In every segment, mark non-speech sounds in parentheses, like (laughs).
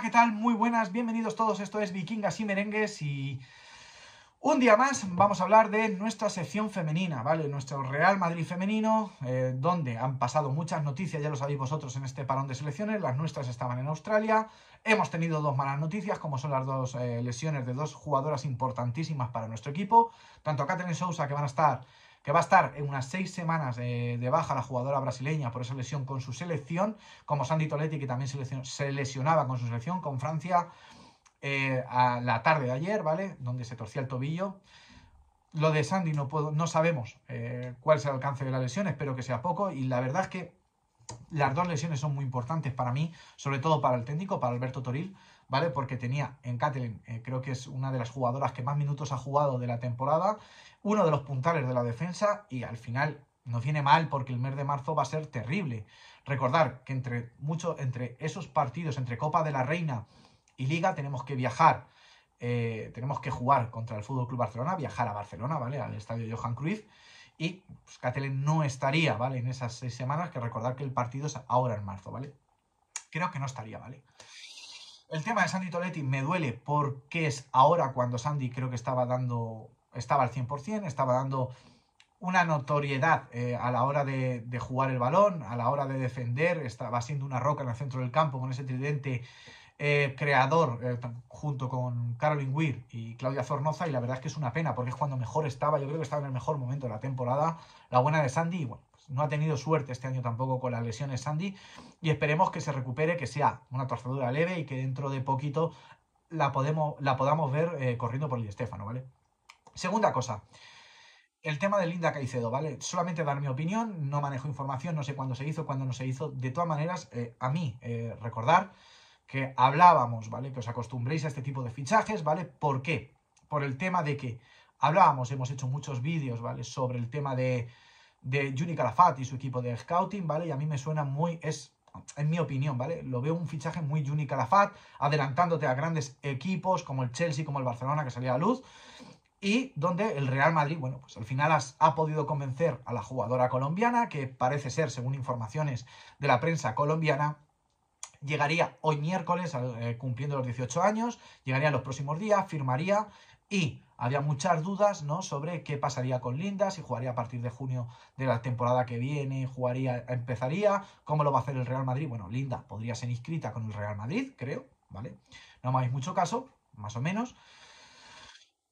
¿qué tal? Muy buenas, bienvenidos todos. Esto es Vikingas y Merengues y un día más vamos a hablar de nuestra sección femenina, ¿vale? Nuestro Real Madrid femenino, eh, donde han pasado muchas noticias, ya lo sabéis vosotros en este parón de selecciones, las nuestras estaban en Australia, hemos tenido dos malas noticias, como son las dos eh, lesiones de dos jugadoras importantísimas para nuestro equipo, tanto Catherine Sousa, que van a estar que va a estar en unas seis semanas eh, de, baja la jugadora brasileña por esa lesión con su selección, como Sandy Toletti, que también se, lesionaba con su selección, con Francia eh, a la tarde de ayer, ¿vale? Donde se torcía el tobillo. Lo de Sandy no, no sabemos eh, cuál es el alcance de la lesión, espero que sea poco, y la verdad es que las dos lesiones son muy importantes para mí, sobre todo para el técnico, para Alberto Toril, ¿vale? Porque tenía en Kathleen, eh, creo que es una de las jugadoras que más minutos ha jugado de la temporada, uno de los puntales de la defensa y al final no viene mal porque el mes de marzo va a ser terrible. Recordar que entre, mucho, entre esos partidos, entre Copa de la Reina y Liga, tenemos que viajar. Eh, tenemos que jugar contra el Fútbol Club Barcelona, viajar a Barcelona, ¿vale? Al estadio Johan Cruyff. Y pues, no estaría, ¿vale? En esas seis semanas, que recordar que el partido es ahora en marzo, ¿vale? Creo que no estaría, ¿vale? El tema de Sandy Toletti me duele porque es ahora cuando Sandy creo que estaba dando, estaba al 100%, estaba dando una notoriedad eh, a la hora de, jugar el balón, a la hora de defender, estaba siendo una roca en el centro del campo con ese tridente eh, creador eh, junto con Caroline Weir y Claudia Zornoza y la verdad es que es una pena porque es cuando mejor estaba, yo creo que estaba en el mejor momento de la temporada, la buena de Sandy y no ha tenido suerte este año tampoco con las lesiones Sandy y esperemos que se recupere, que sea una torzadura leve y que dentro de poquito la, podemos, la podamos ver eh, corriendo por el Estefano, ¿vale? Segunda cosa, el tema de Linda Caicedo, ¿vale? Solamente dar mi opinión, no manejo información, no sé cuándo se hizo, cuándo no se hizo. De todas maneras, eh, a mí eh, recordar que hablábamos, ¿vale? Que os acostumbréis a este tipo de fichajes, ¿vale? ¿Por qué? Por el tema de que hablábamos, hemos hecho muchos vídeos, ¿vale? Sobre el tema de de Juni Calafat y su equipo de scouting, ¿vale? Y a mí me suena muy, es en mi opinión, ¿vale? Lo veo un fichaje muy Juni Calafat, adelantándote a grandes equipos como el Chelsea, como el Barcelona, que salía a luz, y donde el Real Madrid, bueno, pues al final ha podido convencer a la jugadora colombiana, que parece ser, según informaciones de la prensa colombiana, llegaría hoy miércoles, eh, cumpliendo los 18 años, llegaría los próximos días, firmaría y había muchas dudas ¿no? sobre qué pasaría con Linda, si jugaría a partir de junio de la temporada que viene, jugaría, empezaría, cómo lo va a hacer el Real Madrid. Bueno, Linda podría ser inscrita con el Real Madrid, creo, ¿vale? No me hagáis mucho caso, más o menos.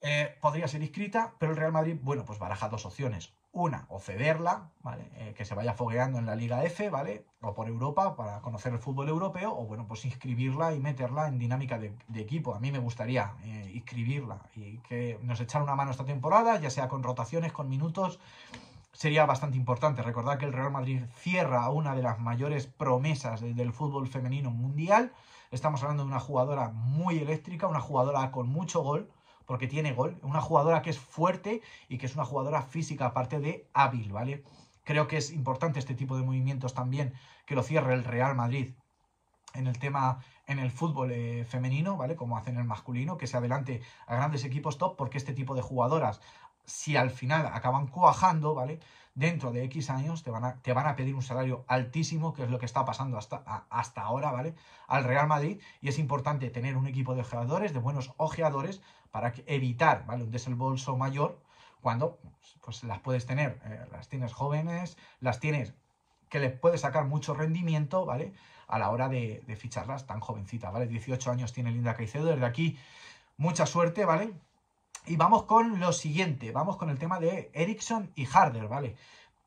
Eh, podría ser inscrita, pero el Real Madrid, bueno, pues baraja dos opciones. Una, o cederla, ¿vale? Eh, que se vaya fogueando en la Liga F, ¿vale? O por Europa para conocer el fútbol europeo, o bueno, pues inscribirla y meterla en dinámica de, equipo. A mí me gustaría eh, inscribirla y que nos echara una mano esta temporada, ya sea con rotaciones, con minutos. Sería bastante importante. Recordar que el Real Madrid cierra una de las mayores promesas del fútbol femenino mundial. Estamos hablando de una jugadora muy eléctrica, una jugadora con mucho gol porque tiene gol. Una jugadora que es fuerte y que es una jugadora física, aparte de hábil, ¿vale? Creo que es importante este tipo de movimientos también, que lo cierre el Real Madrid en el tema en el fútbol eh, femenino, ¿vale? Como hacen el masculino, que se adelante a grandes equipos top, porque este tipo de jugadoras, si al final acaban cuajando, ¿vale? dentro de X años te van a, te van a pedir un salario altísimo, que es lo que está pasando hasta, hasta ahora, ¿vale? Al Real Madrid. Y es importante tener un equipo de ojeadores, de buenos ojeadores, para evitar, ¿vale? Un desembolso mayor cuando pues, las puedes tener, eh, las tienes jóvenes, las tienes que les puede sacar mucho rendimiento, ¿vale? A la hora de, ficharlas tan jovencita, ¿vale? 18 años tiene Linda Caicedo. Desde aquí, mucha suerte, ¿vale? Y vamos con lo siguiente, vamos con el tema de Ericsson y Harder, ¿vale?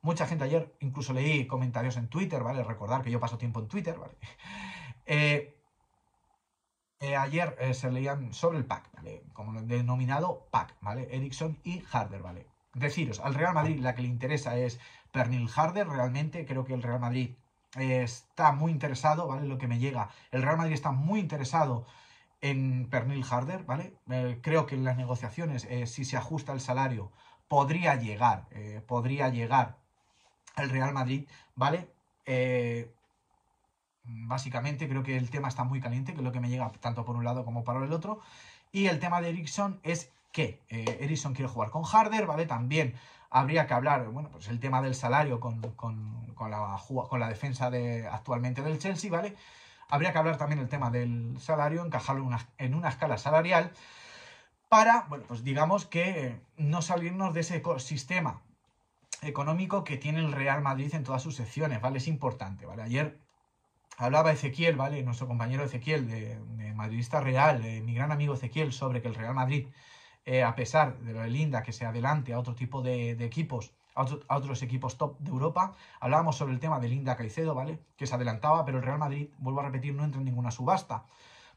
Mucha gente ayer, incluso leí comentarios en Twitter, ¿vale? Recordar que yo paso tiempo en Twitter, ¿vale? (laughs) Eh, eh, ayer eh, se leían sobre el pack, ¿vale? Como denominado pack, ¿vale? Ericsson y Harder, ¿vale? Deciros, al Real Madrid la que le interesa es Pernil Harder, realmente creo que el Real Madrid está muy interesado, ¿vale? Lo que me llega, el Real Madrid está muy interesado en Pernil Harder, ¿vale? Eh, creo que en las negociaciones, eh, si se ajusta el salario, podría llegar, eh, podría llegar el Real Madrid, ¿vale? básicamente creo que el tema está muy caliente, que es lo que me llega tanto por un lado como por el otro. Y el tema de Ericsson es que Ericsson quiere jugar con Harder, ¿vale? También habría que hablar, bueno, pues el tema del salario con, la, con la defensa de, actualmente del Chelsea, ¿vale? vale Habría que hablar también el tema del salario, encajarlo en una, en una escala salarial para, bueno, pues digamos que eh, no salirnos de ese ecosistema económico que tiene el Real Madrid en todas sus secciones, ¿vale? Es importante, ¿vale? Ayer hablaba Ezequiel, ¿vale? Nuestro compañero Ezequiel de, Madridista Real, eh, mi gran amigo Ezequiel, sobre que el Real Madrid, eh, a pesar de lo Linda, que se adelante a otro tipo de equipos, a, otros equipos top de Europa. Hablábamos sobre el tema de Linda Caicedo, ¿vale? Que se adelantaba, pero el Real Madrid, vuelvo a repetir, no entra en ninguna subasta.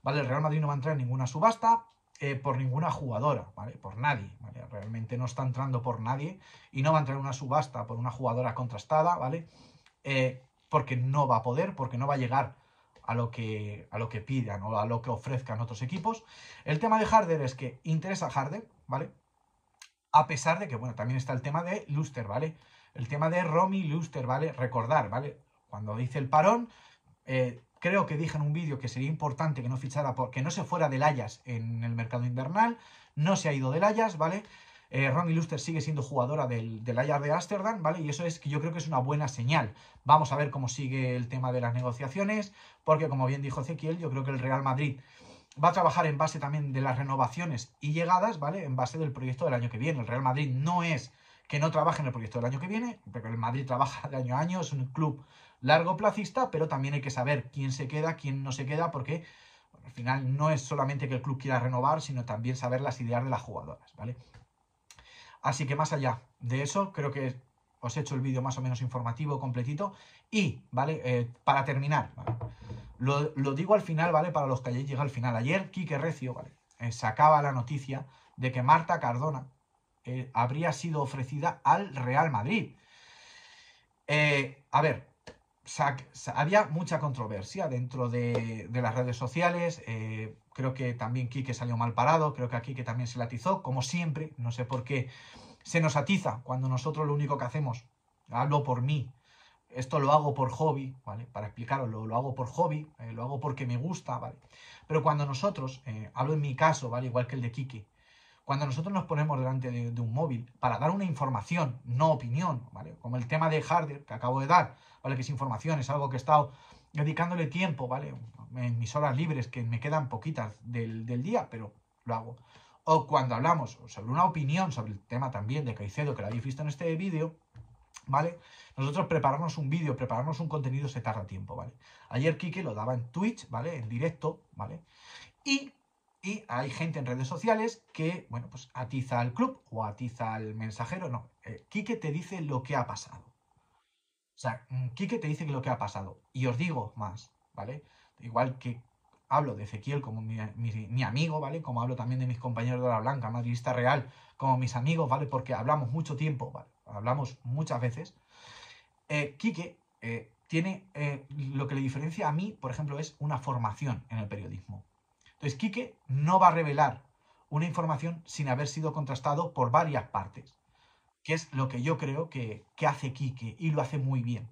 ¿Vale? El Real Madrid no va a entrar en ninguna subasta eh, por ninguna jugadora, ¿vale? Por nadie, ¿vale? Realmente no está entrando por nadie y no va a entrar en una subasta por una jugadora contrastada, ¿vale? Eh, porque no va a poder, porque no va a llegar a lo que, a lo que pidan o a lo que ofrezcan otros equipos. El tema de Harder es que interesa a Harder, ¿vale? A pesar de que, bueno, también está el tema de Luster, ¿vale? El tema de Romy Luster, ¿vale? Recordar, ¿vale? Cuando dice el parón, eh, creo que dije en un vídeo que sería importante que no fichara, porque no se fuera del Ayas en el mercado invernal, no se ha ido del Ayas, ¿vale? Eh, Romy Luster sigue siendo jugadora del, del Ajax de Ámsterdam, ¿vale? Y eso es que yo creo que es una buena señal. Vamos a ver cómo sigue el tema de las negociaciones, porque como bien dijo Ezequiel, yo creo que el Real Madrid va a trabajar en base también de las renovaciones y llegadas, ¿vale? En base del proyecto del año que viene. El Real Madrid no es que no trabaje en el proyecto del año que viene, porque el Madrid trabaja de año a año, es un club largo placista, pero también hay que saber quién se queda, quién no se queda, porque al final no es solamente que el club quiera renovar, sino también saber las ideas de las jugadoras, ¿vale? Así que más allá de eso, creo que os he hecho el vídeo más o menos informativo, completito. Y, ¿vale? Eh, para terminar, Lo, digo al final, ¿vale? Para los que hayáis llegado al final. Ayer, Quique Recio, ¿vale? Eh, sacaba la noticia de que Marta Cardona eh, habría sido ofrecida al Real Madrid. a ver, había mucha controversia dentro de, las redes sociales. creo que también Quique salió mal parado. Creo que a Quique también se latizó, como siempre. No sé por qué se nos atiza cuando nosotros lo único que hacemos, hablo por mí, esto lo hago por hobby, ¿vale? Para explicaros, lo, hago por hobby, eh, lo hago porque me gusta, ¿vale? Pero cuando nosotros, eh, hablo en mi caso, ¿vale? Igual que el de Kiki, cuando nosotros nos ponemos delante de, un móvil para dar una información, no opinión, ¿vale? Como el tema de Harder que acabo de dar, ¿vale? Que es información, es algo que he estado dedicándole tiempo, ¿vale? En mis horas libres, que me quedan poquitas del, del día, pero lo hago o cuando hablamos sobre una opinión sobre el tema también de Caicedo, que lo habéis visto en este vídeo, ¿vale? Nosotros prepararnos un vídeo, prepararnos un contenido se tarda tiempo, ¿vale? Ayer Kike lo daba en Twitch, ¿vale? En directo, ¿vale? Y, hay gente en redes sociales que, bueno, pues atiza al club o atiza al mensajero, no. Kike eh, Quique te dice lo que ha pasado. O sea, mm, Quique te dice lo que ha pasado. Y os digo más, ¿vale? Igual que hablo de Ezequiel como mi, amigo, ¿vale? Como hablo también de mis compañeros de la Blanca, Madridista Real, como mis amigos, ¿vale? Porque hablamos mucho tiempo, Hablamos muchas veces. Eh, Quique eh, tiene, eh, lo que le diferencia a mí, por ejemplo, es una formación en el periodismo. Entonces, Quique no va a revelar una información sin haber sido contrastado por varias partes, que es lo que yo creo que, que hace Quique y lo hace muy bien.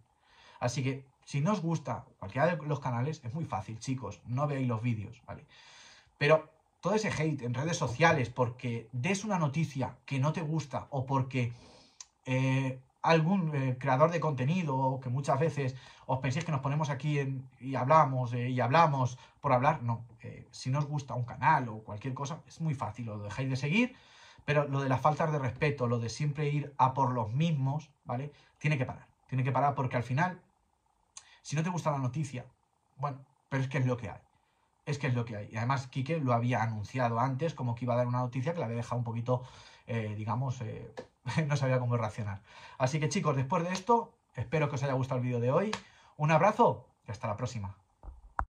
Así que si no os gusta cualquiera de los canales, es muy fácil, chicos, no veáis los vídeos, ¿vale? Pero todo ese hate en redes sociales porque des una noticia que no te gusta o porque eh, algún eh, creador de contenido que muchas veces os penséis que nos ponemos aquí y hablamos eh, y hablamos por hablar, no. si no os gusta un canal o cualquier cosa, es muy fácil, lo dejáis de seguir, pero lo de las faltas de respeto, lo de siempre ir a por los mismos, ¿vale? Tiene que parar, tiene que parar porque al final si no te gusta la noticia, bueno, pero es que es lo que hay. Es que es lo que hay. Y además, Quique lo había anunciado antes, como que iba a dar una noticia que la había dejado un poquito, eh, digamos, eh, (laughs) no sabía cómo reaccionar. Así que chicos, después de esto, espero que os haya gustado el vídeo de hoy. Un abrazo y hasta la próxima.